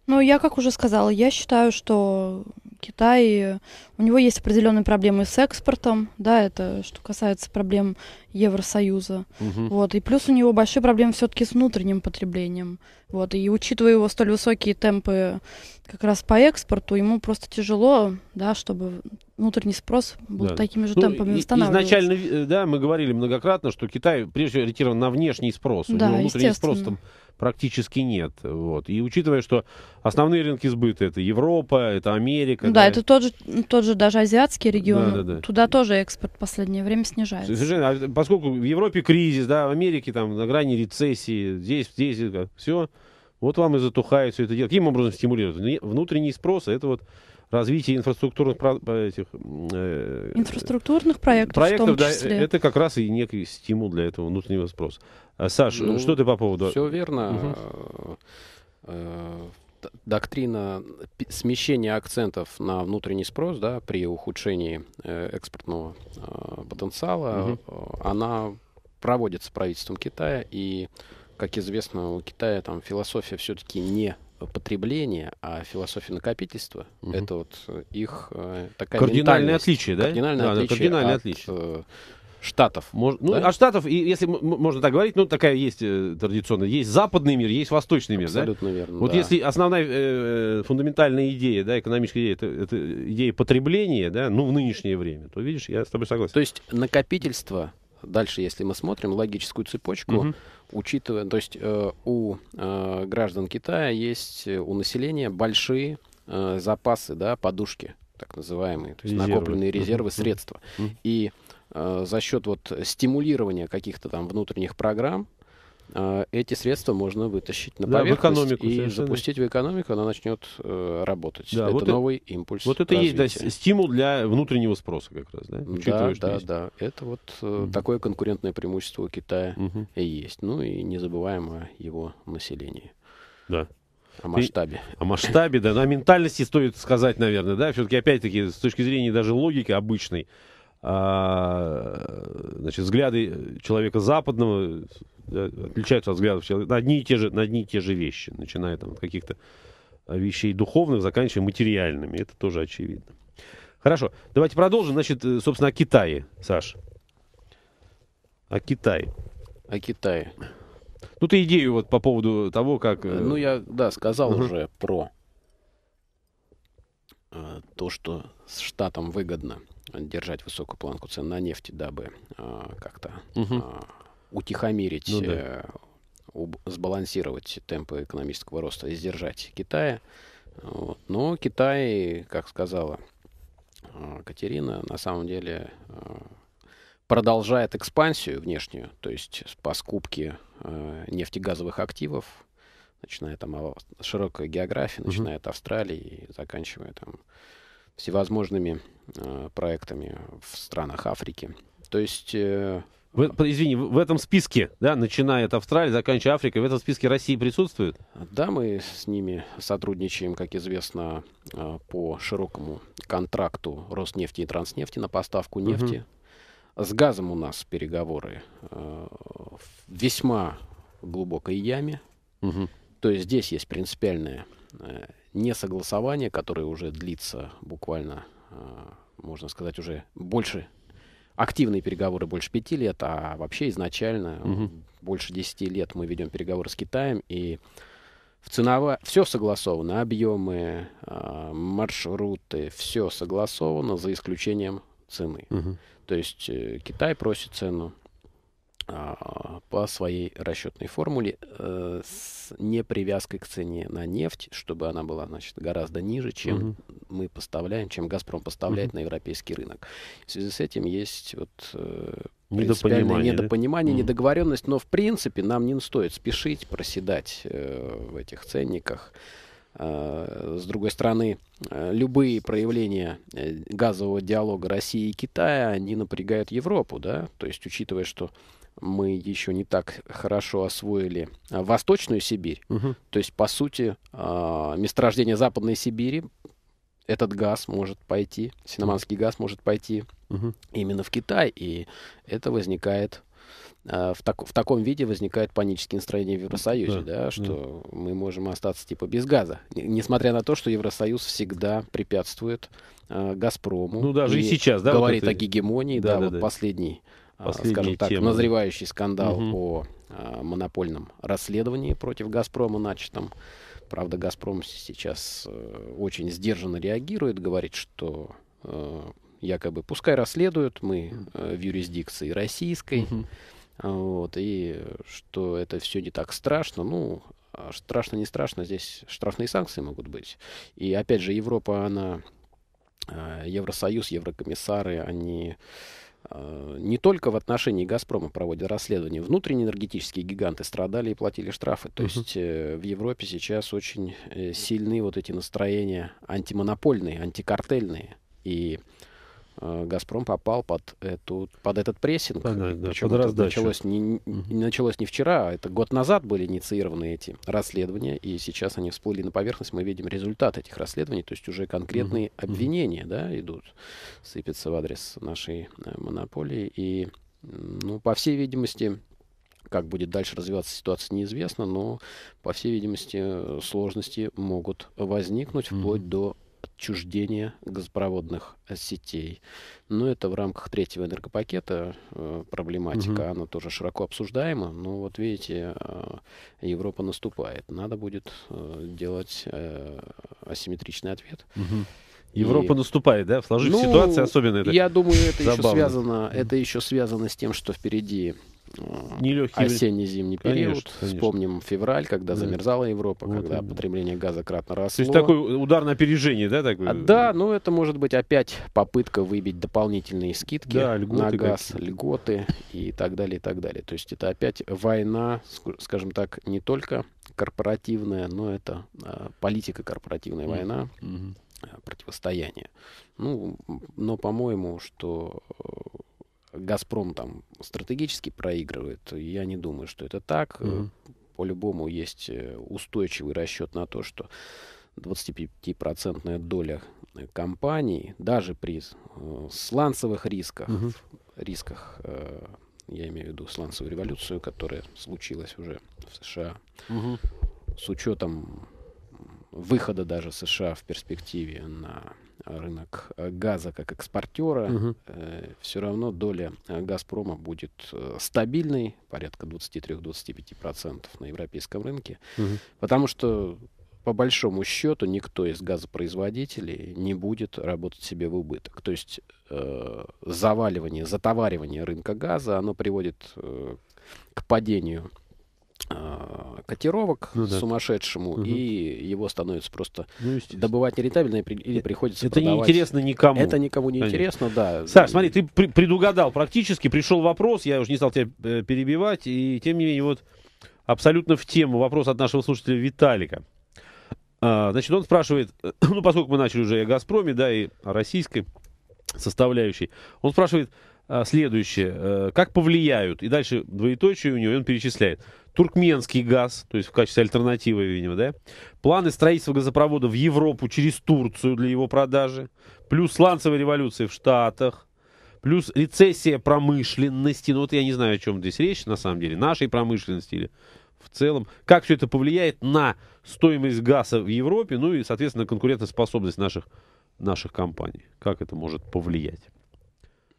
Ну, я как уже сказала, я считаю, что Китай, у него есть определенные проблемы с экспортом, да, это что касается проблем Евросоюза, угу. вот, и плюс у него большие проблемы все-таки с внутренним потреблением, вот, и учитывая его столь высокие темпы как раз по экспорту, ему просто тяжело, да, чтобы внутренний спрос был да. такими же ну, темпами восстанавливаться. Изначально, э, да, мы говорили многократно, что Китай прежде ориентирован на внешний спрос, да, у него внутренний спрос там практически нет. Вот. И учитывая, что основные рынки сбыта это Европа, это Америка. да, да, это тот же, тот же даже азиатский регион. Да, да, да. Туда тоже экспорт в последнее время снижается. Совершенно. А поскольку в Европе кризис, да, в Америке там на грани рецессии, здесь, здесь, все. Вот вам и затухает все это дело. Каким образом стимулировать? Внутренний спрос, это вот развитие инфраструктурных э, этих, э, инфраструктурных проектов, проектов в том числе. Да, это как раз и некий стимул для этого внутреннего спроса. Э, Саш, ну, что ты по поводу? Все верно. Угу. Доктрина смещения акцентов на внутренний спрос, да, при ухудшении экспортного потенциала, угу. она проводится правительством Китая и как известно, у Китая там философия все-таки не потребления, а философия накопительства угу. это вот э, их э, такая кардинальное отличие, да? Кардинальное да, отличие. Кардинальное от, отличие. Э, штатов. Мож, ну, да? А штатов, и, если можно так говорить, ну, такая есть э, традиционная. Есть западный мир, есть восточный мир. Абсолютно да? верно. Вот да. если основная э, фундаментальная идея, да, экономическая идея, это, это идея потребления, да, ну, в нынешнее время, то видишь, я с тобой согласен. То есть накопительство, дальше, если мы смотрим логическую цепочку, угу учитывая, то есть э, у э, граждан Китая есть э, у населения большие э, запасы, да, подушки, так называемые, то есть резервы. накопленные резервы, mm средства. Mm-hmm. И э, за счет вот стимулирования каких-то там внутренних программ, Э, эти средства можно вытащить на да, поверхность в экономику, и совершенно. запустить в экономику, она начнет э, работать. Да, это вот новый это, импульс. Вот это развития. есть да, стимул для внутреннего спроса как раз, да? да, да, есть. да. Это вот э, угу. такое конкурентное преимущество у Китая угу. и есть. Ну и не его население. Да. О масштабе. И, о масштабе, да. На ментальности стоит сказать, наверное, да. Все-таки, опять-таки, с точки зрения даже логики обычной, а, значит, взгляды человека западного э, отличаются от взглядов человека на одни и те же, на одни и те же вещи, начиная там, от каких-то вещей духовных, заканчивая материальными. Это тоже очевидно. Хорошо, давайте продолжим. Значит, э, собственно, о Китае, Саш. О Китае. О Китае. Ну, ты идею вот по поводу того, как... Э, ну, я, да, сказал угу. уже про то, что с Штатом выгодно держать высокую планку цен на нефть, дабы а, как-то угу. а, утихомирить, ну, да. э, об, сбалансировать темпы экономического роста и сдержать Китая. Вот. Но Китай, как сказала э, Катерина, на самом деле э, продолжает экспансию внешнюю, то есть по скупке э, нефтегазовых активов, начиная там широкой географии, начиная угу. от Австралии и заканчивая там всевозможными э, проектами в странах Африки. То есть... Э, в, извини, в этом списке, да, начиная от Австралии, заканчивая Африкой, в этом списке России присутствует? Да, мы с ними сотрудничаем, как известно, э, по широкому контракту Роснефти и Транснефти на поставку нефти. Угу. С газом у нас переговоры э, в весьма глубокой яме. Угу. То есть здесь есть принципиальная э, несогласование, которое уже длится буквально, а, можно сказать, уже больше активные переговоры больше пяти лет, а вообще изначально угу. больше десяти лет мы ведем переговоры с Китаем и в ценово... все согласовано, объемы, а, маршруты, все согласовано за исключением цены. Угу. То есть э, Китай просит цену а, по своей расчетной формуле э, с непривязкой к цене на нефть, чтобы она была значит, гораздо ниже, чем угу. мы поставляем, чем Газпром поставляет угу. на европейский рынок. В связи с этим есть вот, э, недопонимание, недопонимание да? недоговоренность, но в принципе нам не стоит спешить, проседать э, в этих ценниках. А, с другой стороны, любые проявления газового диалога России и Китая, они напрягают Европу, да, то есть учитывая, что мы еще не так хорошо освоили а, Восточную Сибирь. Угу. То есть, по сути, а, месторождение Западной Сибири, этот газ может пойти, синоманский газ может пойти угу. именно в Китай, и это возникает а, в, так, в таком виде возникает панические настроения в Евросоюзе, да, да что да. мы можем остаться типа без газа, несмотря на то, что Евросоюз всегда препятствует э, Газпрому. Ну даже и, и сейчас, да, говорит вот это... о гегемонии, да, да, да вот да. последний а, Последняя скажем так, тема. назревающий скандал угу. по а, монопольном расследовании против «Газпрома» начатом. Правда, «Газпром» сейчас э, очень сдержанно реагирует, говорит, что э, якобы пускай расследуют, мы э, в юрисдикции российской, угу. вот, и что это все не так страшно. Ну, а страшно не страшно, здесь штрафные санкции могут быть. И опять же, Европа, она, Евросоюз, еврокомиссары, они Э, не только в отношении «Газпрома» проводят расследование. Внутренние энергетические гиганты страдали и платили штрафы. То uh-huh. есть э, в Европе сейчас очень э, сильны вот эти настроения антимонопольные, антикартельные. И Э, Газпром попал под, эту, под этот прессинг. Понятно, да, под это началось не, не началось не вчера, а это год назад были инициированы эти расследования, и сейчас они всплыли на поверхность, мы видим результат этих расследований, то есть уже конкретные угу. обвинения да, идут, сыпятся в адрес нашей э, монополии. И, ну, по всей видимости, как будет дальше развиваться ситуация, неизвестно, но, по всей видимости, э, сложности могут возникнуть вплоть mm-hmm. до отчуждения газопроводных сетей. Но это в рамках третьего энергопакета э, проблематика. Угу. Она тоже широко обсуждаема. Но вот видите, э, Европа наступает. Надо будет э, делать э, асимметричный ответ. Угу. Европа и... наступает, да? В сложившейся ну, ситуации особенно это. Я думаю, это забавно. еще связано, это еще связано с тем, что впереди нелегкий осенне-зимний период. Конечно, Вспомним февраль, когда да. замерзала Европа, вот когда именно. потребление газа кратно росло. То есть такой удар на опережение, да? Такой? А, да, но ну, это может быть опять попытка выбить дополнительные скидки да, льготы на газ, какие. льготы и так далее, и так далее. То есть это опять война, скажем так, не только корпоративная, но это а, политика корпоративная война. mm противостояние. Ну, но, по-моему, что э, Газпром там стратегически проигрывает, я не думаю, что это так. Mm-hmm. По-любому есть э, устойчивый расчет на то, что 25% процентная доля э, компаний, даже при э, сланцевых рисках, mm-hmm. рисках э, я имею в виду сланцевую революцию, которая случилась уже в США, угу. с учетом выхода даже США в перспективе на рынок э, газа как экспортера, угу. э, все равно доля э, «Газпрома» будет э, стабильной, порядка 23-25% на европейском рынке, угу. потому что по большому счету никто из газопроизводителей не будет работать себе в убыток. То есть э, заваливание, затоваривание рынка газа, оно приводит э, к падению а, котировок ну, да. сумасшедшему, угу. и его становится просто ну, добывать нерентабельно или приходится Это продавать. не интересно никому. Это никому не интересно, да. Саш, смотри, ты предугадал практически, пришел вопрос, я уже не стал тебя э, перебивать, и тем не менее вот абсолютно в тему вопрос от нашего слушателя Виталика. А, значит, он спрашивает, э, ну, поскольку мы начали уже о «Газпроме», да, и о российской составляющей, он спрашивает а, следующее. Э, как повлияют, и дальше двоеточие у него, и он перечисляет – туркменский газ, то есть в качестве альтернативы, видимо, да. Планы строительства газопровода в Европу через Турцию для его продажи. Плюс сланцевая революция в Штатах. Плюс рецессия промышленности. Ну вот я не знаю, о чем здесь речь, на самом деле. Нашей промышленности или в целом. Как все это повлияет на стоимость газа в Европе, ну и, соответственно, конкурентоспособность наших, наших компаний. Как это может повлиять?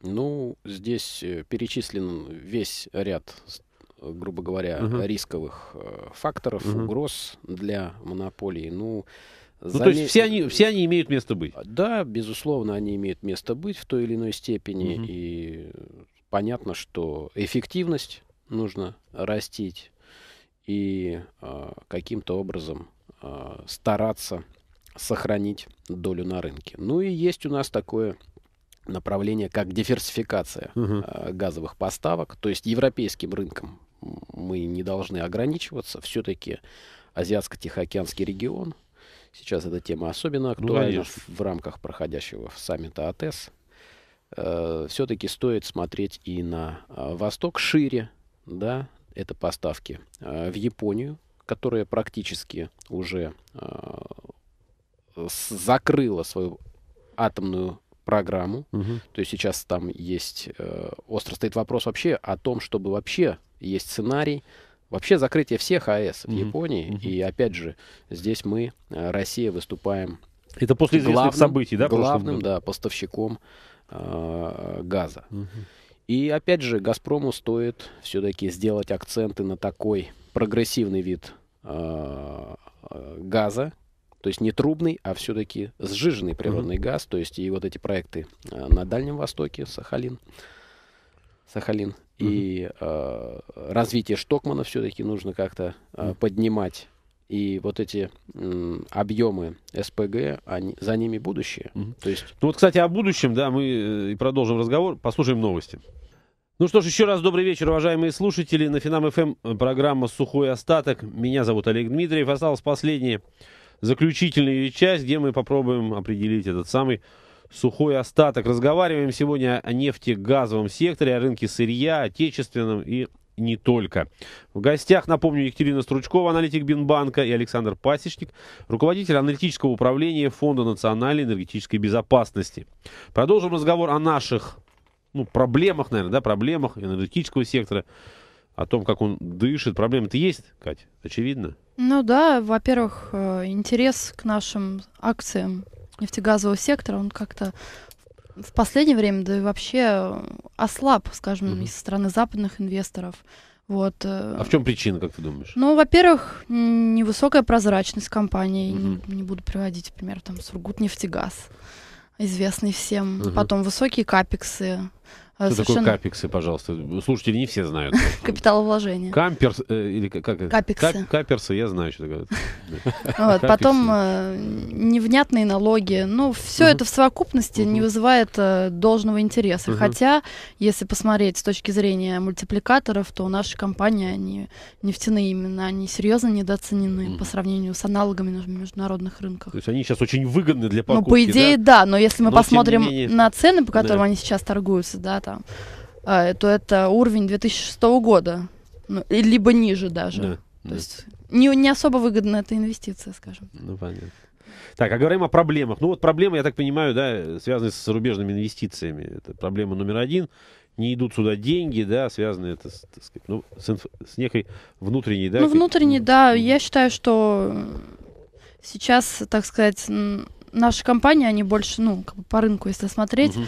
Ну, здесь э, перечислен весь ряд грубо говоря, угу. рисковых э, факторов, угу. угроз для монополии. Ну, ну, то есть все они, все они имеют место быть? А, да, безусловно, они имеют место быть в той или иной степени. Угу. И понятно, что эффективность нужно растить и э, каким-то образом э, стараться сохранить долю на рынке. Ну и есть у нас такое направление, как диверсификация угу. э, газовых поставок. То есть европейским рынком мы не должны ограничиваться. Все-таки Азиатско-Тихоокеанский регион. Сейчас эта тема особенно ну, актуальна ну, в, рамках проходящего саммита АТС. Э, все-таки стоит смотреть и на э, восток шире, да, это поставки э, в Японию, которая практически уже закрыла свою атомную программу. Угу. То есть сейчас там есть остро стоит вопрос вообще о том, чтобы вообще есть сценарий. Вообще закрытие всех АЭС в Японии. Mm-hmm. И опять же, здесь мы, э, Россия, выступаем это после известных главным, событий, да? Главным, да, поставщиком э, газа. Угу. И опять же, Газпрому стоит все-таки сделать акценты на такой прогрессивный вид э, э газа, то есть не трубный, а все-таки сжиженный природный угу. газ, то есть и вот эти проекты э, на Дальнем Востоке, Сахалин. Сахалин. И э, развитие Штокмана все-таки нужно как-то э, поднимать. И вот эти м, объемы СПГ, они, за ними будущее. mm То есть... Ну вот, кстати, о будущем, да, мы э, и продолжим разговор, послушаем новости. Ну что ж, еще раз добрый вечер, уважаемые слушатели. На Финам ФМ э, программа «Сухой остаток». Меня зовут Олег Дмитриев. Осталась последняя, заключительная часть, где мы попробуем определить этот самый сухой остаток. Разговариваем сегодня о нефтегазовом секторе, о рынке сырья, отечественном и не только. В гостях, напомню, Екатерина Стручкова, аналитик Бинбанка, и Александр Пасечник, руководитель аналитического управления Фонда национальной энергетической безопасности. Продолжим разговор о наших ну, проблемах, наверное, да, проблемах энергетического сектора, о том, как он дышит. Проблемы-то есть, Катя? очевидно. Ну да, во-первых, э, интерес к нашим акциям нефтегазового сектора, он как-то в последнее время, да и вообще э, ослаб, скажем, угу. Mm -hmm. со стороны западных инвесторов. Вот. Э, а в чем причина, как ты думаешь? Ну, во-первых, невысокая прозрачность компании. Mm -hmm. Не, не буду приводить пример, там, Сургутнефтегаз, известный всем. Mm -hmm. Потом высокие капексы, а, что Совершенно... такое капексы, пожалуйста? Слушатели не все знают. Капиталовложения. Камперс, э, или как это? Капексы. Кап, каперсы, я знаю, что такое. Вот, потом э, невнятные налоги. Ну, все uh-huh. это в совокупности uh-huh. не вызывает э, должного интереса. Uh-huh. Хотя, если посмотреть с точки зрения мультипликаторов, то наши компании, они нефтяные именно, они серьезно недооценены по сравнению с аналогами на международных рынках. То есть они сейчас очень выгодны для покупки, Ну, по идее, да, да но если мы но, посмотрим менее... на цены, по которым да. они сейчас торгуются, да, там, то это уровень 2006 года, ну, либо ниже даже. Да, то да. есть не, не особо выгодна эта инвестиция, скажем. Ну, понятно. Так, а говорим о проблемах. Ну вот проблемы, я так понимаю, да, связаны с зарубежными инвестициями. Это проблема номер один. Не идут сюда деньги, да, связанные это с, так сказать, ну, с, инф... с некой внутренней, да? Ну, внутренней, да. Ну, я считаю, что сейчас, так сказать, наши компании, они больше, ну, как бы по рынку, если смотреть, uh-huh.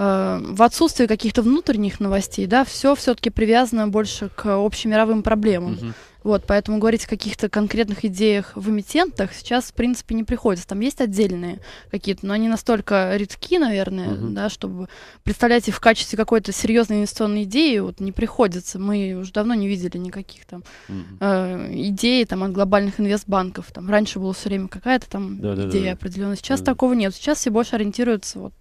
Э, в отсутствии каких-то внутренних новостей, да, все все-таки привязано больше к общемировым проблемам. Угу. Вот, поэтому говорить о каких-то конкретных идеях в эмитентах сейчас, в принципе, не приходится. Там есть отдельные какие-то, но они настолько редки, наверное, угу. да, чтобы представлять их в качестве какой-то серьезной инвестиционной идеи вот не приходится. Мы уже давно не видели никаких там угу. э, идей там от глобальных инвестбанков. Там раньше было все время какая-то там да, идея да, да. определенная. Сейчас да. такого нет. Сейчас все больше ориентируются вот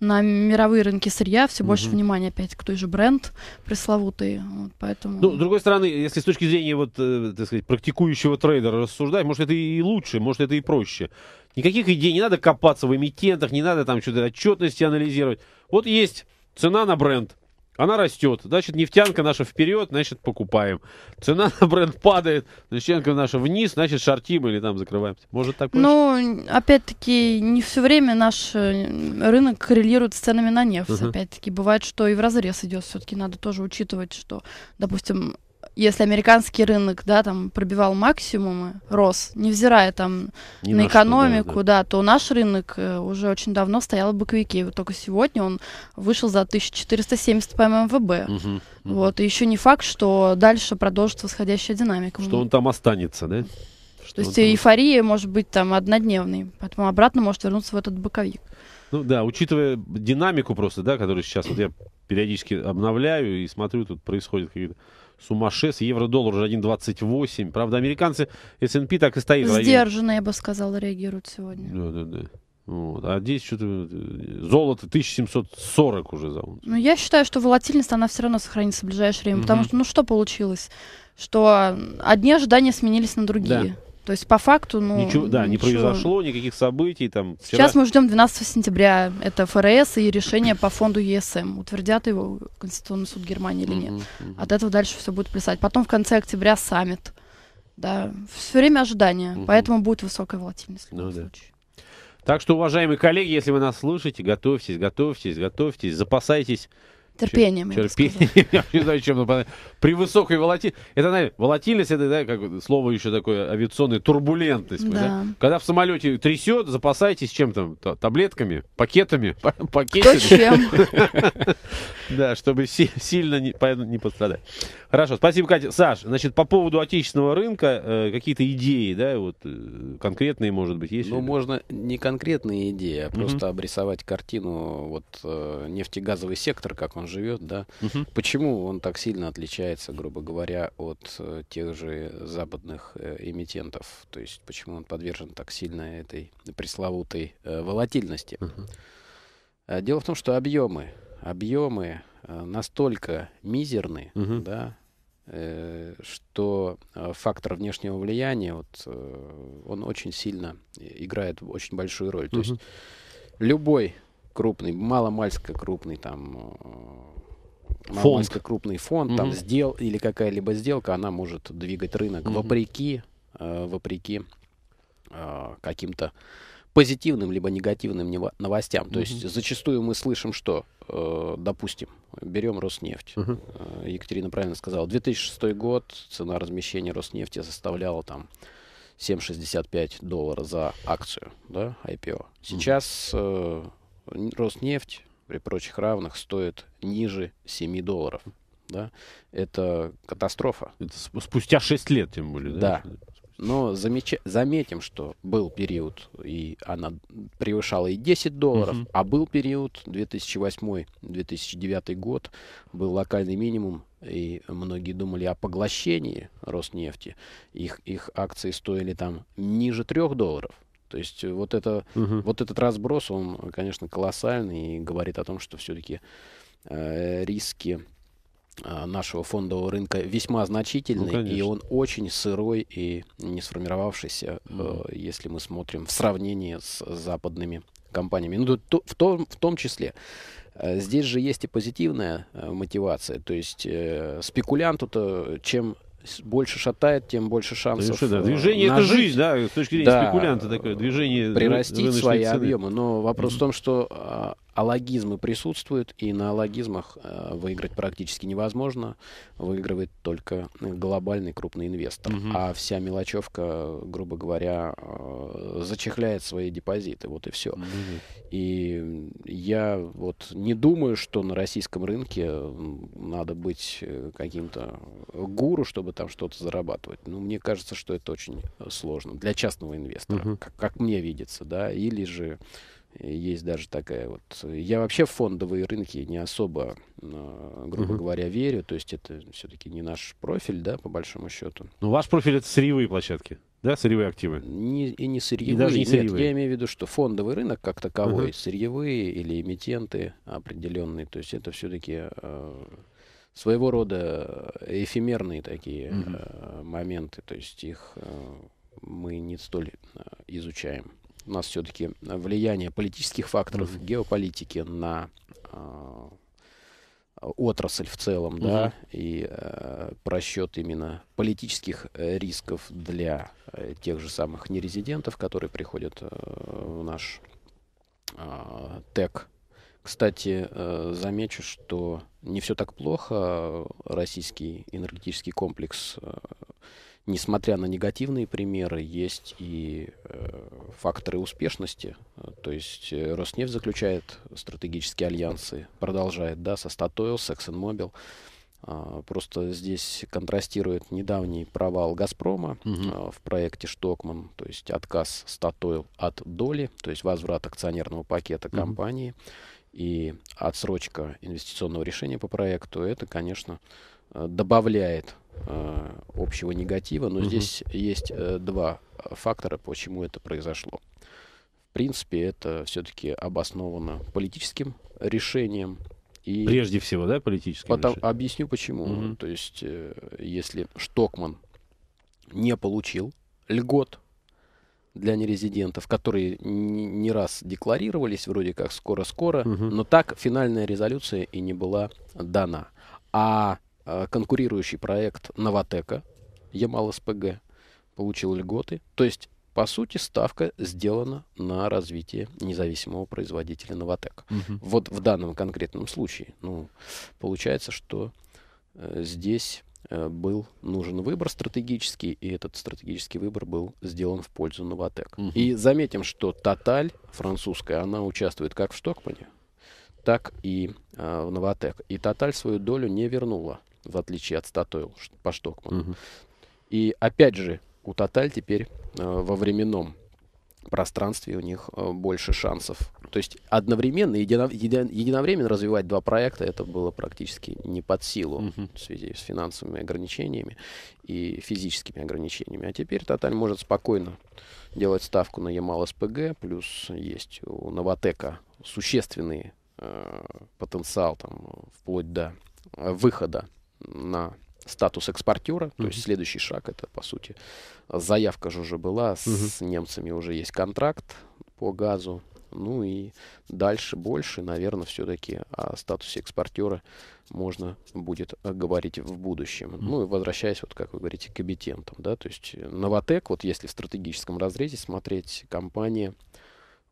на мировые рынки сырья все угу. больше внимания опять к той же бренд пресловутый. Вот, поэтому... Ну, с другой стороны, если с точки зрения вот, э, так сказать, практикующего трейдера рассуждать, может, это и лучше, может, это и проще. Никаких идей, не надо копаться в эмитентах, не надо там что-то отчетности анализировать. Вот есть цена на бренд, она растет. Значит, нефтянка наша вперед, значит, покупаем. Цена на бренд падает, нефтянка наша вниз, значит, шортим или там закрываемся. Может так ну, получится? Ну, опять-таки, не все время наш э, рынок коррелирует с ценами на нефть. Uh-huh. Опять-таки, бывает, что и в разрез идет. Все-таки надо тоже учитывать, что, допустим, если американский рынок, да, там пробивал максимумы, рос, невзирая там Не на, на экономику, что, да, да. да, то наш рынок э, уже очень давно стоял в боковике. Вот только сегодня он вышел за 1470 по ММВБ. Угу, угу. Вот, и еще не факт, что дальше продолжится восходящая динамика. Что он там останется, да? Что То есть там... эйфория может быть там однодневной, поэтому обратно может вернуться в этот боковик. Ну да, учитывая динамику просто, да, которую сейчас вот я периодически обновляю и смотрю, тут происходит какие-то сумасшествие. Евро-доллар уже 1,28. Правда, американцы S&P так и стоит. Сдержанно, я бы сказала, реагируют сегодня. Да-да-да. Вот. А здесь что-то э, золото 1740 уже за унцию. Ну, я считаю, что волатильность, она все равно сохранится в ближайшее время. Угу. Потому что, ну, что получилось? Что одни ожидания сменились на другие. Да. То есть по факту, ну... Ничего, да, ничего. не произошло никаких событий там. Вчера... Сейчас мы ждем 12 сентября. Это ФРС и решение по фонду ЕСМ. Утвердят его Конституционный суд Германии или нет. От этого дальше все будет плясать. Потом в конце октября саммит. Да, все время ожидания. Поэтому будет высокая волатильность ну, Да. Так что, уважаемые коллеги, если вы нас слушаете, готовьтесь, готовьтесь, готовьтесь, запасайтесь Терпением. Терпением. не знаю, чем При высокой волатильности. Это, наверное, волатильность, это, да, как слово еще такое авиационное, турбулентность. Да. Когда в самолете трясет, запасайтесь чем там? Таблетками, пакетами, пакетами. чем. Да, чтобы сильно не пострадать. Хорошо, спасибо, Катя. Саш, значит, по поводу отечественного рынка, э, какие-то идеи, да, вот э, конкретные, может быть, есть? Ну, можно не конкретные идеи, а просто обрисовать картину вот э, нефтегазовый сектор, как он живет, да, угу. почему он так сильно отличается, грубо говоря, от э, тех же западных э, эмитентов? То есть почему он подвержен так сильно этой пресловутой э, волатильности? Угу. Дело в том, что объемы, объемы э, настолько мизерны, угу. да, э, что фактор внешнего влияния, вот, он очень сильно играет очень большую роль. Угу. То есть любой крупный, маломальско крупный там э, фонд. крупный фонд, угу. там сдел или какая-либо сделка, она может двигать рынок угу. вопреки, э, вопреки э, каким-то позитивным либо негативным новостям. Угу. То есть зачастую мы слышим, что, э, допустим, берем Роснефть. Угу. Екатерина правильно сказала, 2006 год цена размещения Роснефти составляла там 7,65 доллара за акцию, да, IPO. Сейчас угу. Роснефть при прочих равных стоит ниже 7 долларов. Да? Это катастрофа. Это спустя 6 лет, тем более. Да. да. Но замеч... заметим, что был период, и она превышала и 10 долларов, угу. Uh -huh. а был период 2008-2009 год, был локальный минимум, и многие думали о поглощении Роснефти. Их, их акции стоили там ниже 3 долларов. То есть э, вот, это, угу. вот этот разброс, он, конечно, колоссальный и говорит о том, что все-таки э, риски э, нашего фондового рынка весьма значительны, ну, и он очень сырой и не сформировавшийся, угу. э, если мы смотрим в сравнении с западными компаниями. Ну, то, в, том, в том числе. Э, здесь же есть и позитивная э, мотивация. То есть э, спекулянту-то чем больше шатает, тем больше шансов. Конечно, да. Э, Движение это жизнь, жизнь, да, с точки зрения да, спекулянта такое. Движение прирастить свои цены. объемы. Но вопрос mm-hmm. в том, что а, алогизмы присутствуют, и на алогизмах э, выиграть практически невозможно. Выигрывает только глобальный крупный инвестор. Угу. А вся мелочевка, грубо говоря, э, зачехляет свои депозиты. Вот и все. Угу. И я вот не думаю, что на российском рынке надо быть э, каким-то гуру, чтобы там что-то зарабатывать. Ну, мне кажется, что это очень сложно для частного инвестора, угу. как, как мне видится, да, или же есть даже такая вот. Я вообще в фондовые рынки не особо, а, грубо uh-huh. говоря, верю. То есть это все-таки не наш профиль, да, по большому счету. Но ну, ваш профиль это сырьевые площадки, да, сырьевые активы? Не, и не сырьевые. И даже не сырьевые. Нет, я имею в виду, что фондовый рынок как таковой, uh-huh. сырьевые или эмитенты определенные. То есть это все-таки э, а, своего рода эфемерные такие uh-huh. э, моменты. То есть их э, мы не столь изучаем у нас все-таки влияние политических факторов, mm-hmm. геополитики на э, отрасль в целом, mm да, и э, просчет именно политических э, рисков для э, тех же самых нерезидентов, которые приходят э, в наш э, ТЭК. Кстати, э, замечу, что не все так плохо. Российский энергетический комплекс э, несмотря на негативные примеры, есть и э, факторы успешности. То есть э, Роснефть заключает стратегические альянсы, продолжает, да, со Statoil, с ExxonMobil. Э, просто здесь контрастирует недавний провал «Газпрома» угу. э, в проекте «Штокман», то есть отказ «Статойл» от доли, то есть возврат акционерного пакета компании угу. и отсрочка инвестиционного решения по проекту. Это, конечно, э, добавляет Э, общего негатива, но угу. здесь есть э, два фактора, почему это произошло. В принципе, это все-таки обосновано политическим решением. И Прежде всего, да, политическим потом решением? Объясню почему. Угу. То есть, э, если Штокман не получил льгот для нерезидентов, которые не раз декларировались вроде как скоро-скоро, угу. но так финальная резолюция и не была дана. А а, конкурирующий проект Новотека, Ямал СПГ, получил льготы. То есть, по сути, ставка сделана на развитие независимого производителя Новотек. Угу. Вот в данном конкретном случае, ну, получается, что э, здесь э, был нужен выбор стратегический, и этот стратегический выбор был сделан в пользу Новотек. Угу. И заметим, что Тоталь французская, она участвует как в Штокмане, так и э, в Новотек. И Тоталь свою долю не вернула в отличие от Statoil по Штокману. Угу. И опять же, у Тоталь теперь э, во временном пространстве у них э, больше шансов. То есть одновременно, едино, едино, единовременно развивать два проекта, это было практически не под силу угу. в связи с финансовыми ограничениями и физическими ограничениями. А теперь Тоталь может спокойно делать ставку на Ямал СПГ, плюс есть у Новотека существенный э, потенциал там, вплоть до э, выхода на статус экспортера, mm-hmm. то есть следующий шаг это по сути заявка же уже была с mm-hmm. немцами уже есть контракт по газу, ну и дальше больше, наверное, все-таки о статусе экспортера можно будет говорить в будущем. Mm-hmm. Ну и возвращаясь, вот как вы говорите, к абитентам, да, то есть Новотек, вот если в стратегическом разрезе смотреть, компания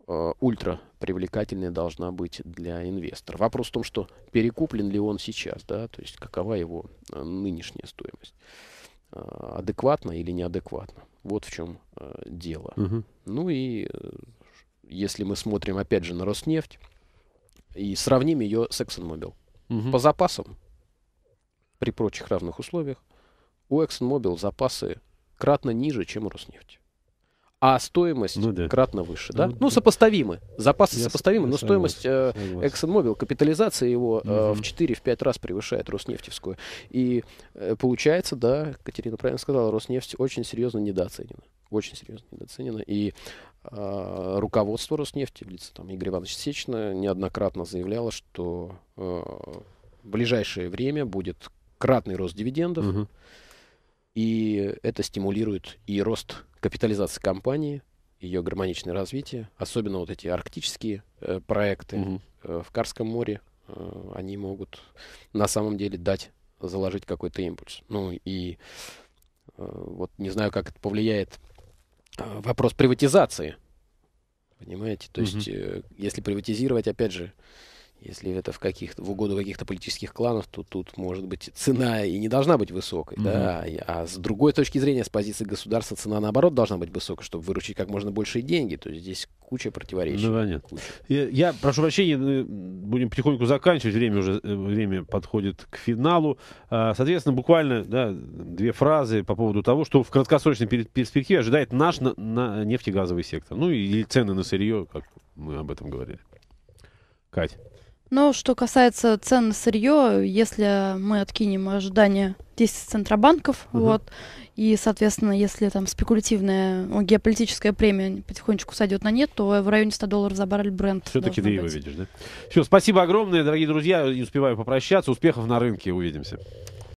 Э, ультра привлекательной должна быть для инвестора. Вопрос в том, что перекуплен ли он сейчас, да, то есть какова его э, нынешняя стоимость. Э, адекватно или неадекватно. Вот в чем дело. Угу. Ну и если мы смотрим опять же на Роснефть и сравним ее с ExxonMobil. Угу. По запасам, при прочих равных условиях, у ExxonMobil запасы кратно ниже, чем у Роснефти а стоимость ну, да. кратно выше. да? ну, ну сопоставимы. Запасы сопоставимы, но стоимость э, ExxonMobil, капитализация его угу. э, в 4-5 раз превышает Роснефтевскую. И э, получается, да, Катерина правильно сказала, Роснефть очень серьезно недооценена. Очень серьезно недооценена. И э, руководство Роснефти в лице там, Игоря Ивановича Сечина неоднократно заявляло, что э, в ближайшее время будет кратный рост дивидендов. Угу. И это стимулирует и рост капитализация компании, ее гармоничное развитие, особенно вот эти арктические э, проекты угу. э, в Карском море, э, они могут на самом деле дать, заложить какой-то импульс. Ну и э, вот не знаю, как это повлияет э, вопрос приватизации. Понимаете? То угу. есть, э, если приватизировать, опять же, если это в, каких в угоду каких-то политических кланов, то тут, может быть, цена и не должна быть высокой. Mm-hmm. Да? А с другой точки зрения, с позиции государства, цена, наоборот, должна быть высокой, чтобы выручить как можно больше деньги. То есть здесь куча противоречий. Да, нет. Куча. Я, я прошу прощения, будем потихоньку заканчивать. Время уже э, время подходит к финалу. А, соответственно, буквально да, две фразы по поводу того, что в краткосрочной перспективе ожидает наш на, на нефтегазовый сектор. Ну и цены на сырье, как мы об этом говорили. Кать. Но что касается цен на сырье, если мы откинем ожидания 10 центробанков, угу. вот, и, соответственно, если там спекулятивная геополитическая премия потихонечку сойдет на нет, то в районе 100 долларов за баррель бренд. Все-таки ты его видишь, да? Все, спасибо огромное, дорогие друзья, не успеваю попрощаться. Успехов на рынке, увидимся.